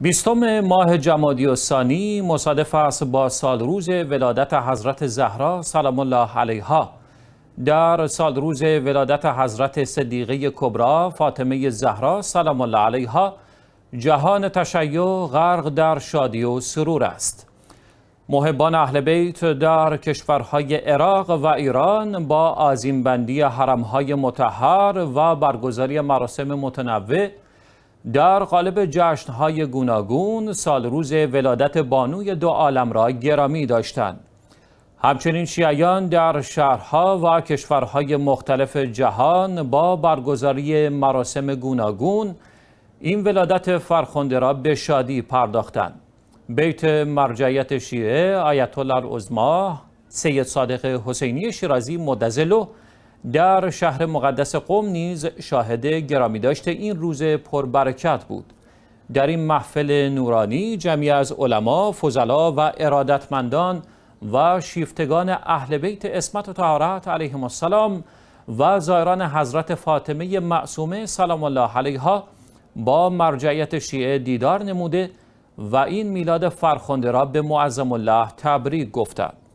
بیستم ماه جمادی و ثانی مصادف است با سالروز ولادت حضرت زهرا سلام الله علیها در سال روز ولادت حضرت صدیقه کبرا فاطمه زهرا سلام الله علیها جهان تشیع غرق در شادی و سرور است محبان اهل بیت در کشورهای عراق و ایران با آزیمبندی حرمهای متحر و برگزاری مراسم متنوع در قالب جشنهای گوناگون سال روز ولادت بانوی دو عالم را گرامی داشتند. همچنین شیعیان در شهرها و کشورهای مختلف جهان با برگزاری مراسم گوناگون این ولادت فرخنده را به شادی پرداختند. بیت مرجعیت شیعه آیت الله العظما سید صادق حسینی شیرازی مدزلو در شهر مقدس قوم نیز شاهد گرامی داشته این روز پربرکت بود در این محفل نورانی جمعی از علما، فضلا و ارادتمندان و شیفتگان اهل بیت اسمت و طهارت علیهم السلام و زایران حضرت فاطمه معصومه سلام الله علیها با مرجعیت شیعه دیدار نموده و این میلاد فرخنده را به معظم الله تبریک گفتند.